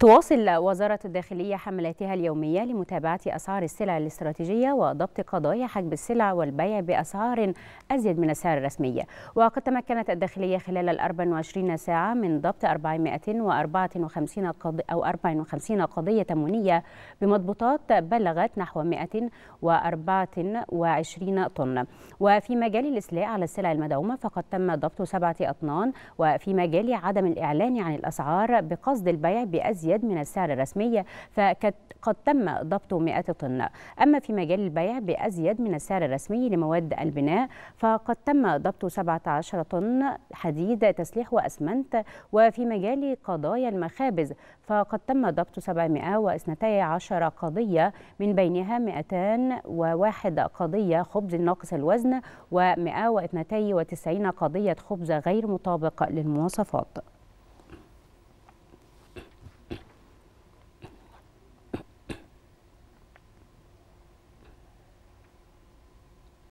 تواصل وزارة الداخلية حملاتها اليومية لمتابعة أسعار السلع الاستراتيجية وضبط قضايا حجب السلع والبيع بأسعار أزيد من السعر الرسمي وقد تمكنت الداخلية خلال ال 24 ساعة من ضبط 454 قضية أو 54 قضية تمونية بمضبوطات بلغت نحو 124 طن وفي مجال الإسلاء على السلع المدعومة فقد تم ضبط سبعة أطنان وفي مجال عدم الإعلان عن الأسعار بقصد البيع بأزيد أزيد من السعر الرسمي فقد تم ضبط 100 طن أما في مجال البيع بأزيد من السعر الرسمي لمواد البناء فقد تم ضبط 17 طن حديد تسليح وأسمنت وفي مجال قضايا المخابز فقد تم ضبط 712 قضية من بينها 201 قضية خبز ناقص الوزن و 192 قضية خبز غير مطابق للمواصفات